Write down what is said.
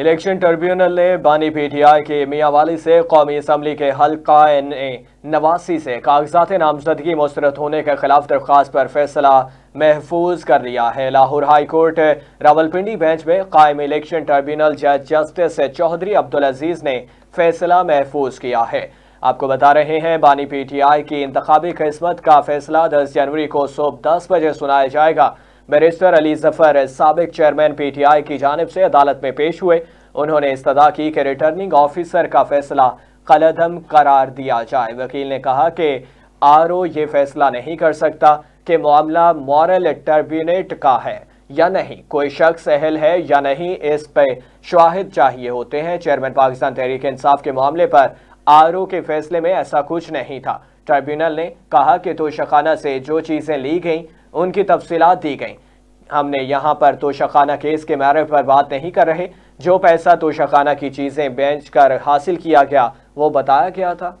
election tribunal ने बानी PTI के मियावाली से कौमी असम्बली के हल्का एन ए नवासी से कागजात नामजदगी मुस्रद होने के खिलाफ दरख्वास्त पर फैसला महफूज कर लिया है Lahore high court Rawalpindi bench में कायम इलेक्शन ट्रिब्यूनल जज जस्टिस चौधरी अब्दुल अजीज ने फैसला महफूज किया है आपको बता रहे हैं बानी पीटीआई की इंतबी किस्मत का फैसला दस जनवरी को सुबह दस बजे सुनाया जाएगा बैरिस्टर अली जफर सबक चेयरमैन पीटीआई की जानब से अदालत में पेश हुए उन्होंने इस्तदा की कि रिटर्निंग ऑफिसर का फैसला कलदम करार दिया जाए वकील ने कहा कि आर ओ ये फैसला नहीं कर सकता कि मामला मॉरल टर्बिनेट का है या नहीं कोई शख्स अहल है या नहीं इस पर शाहिद चाहिए होते हैं चेयरमैन पाकिस्तान तहरीक इंसाफ के मामले पर आर ओ के फैसले में ऐसा कुछ नहीं था ट्रिब्यूनल ने कहा कि तो शखाना से जो चीज़ें ली गईं उनकी तफसीत दी गई हमने यहाँ पर तोशाखाना केस के मारे पर बात नहीं कर रहे जो पैसा तोशाखाना की चीज़ें बेच कर हासिल किया गया वो बताया गया था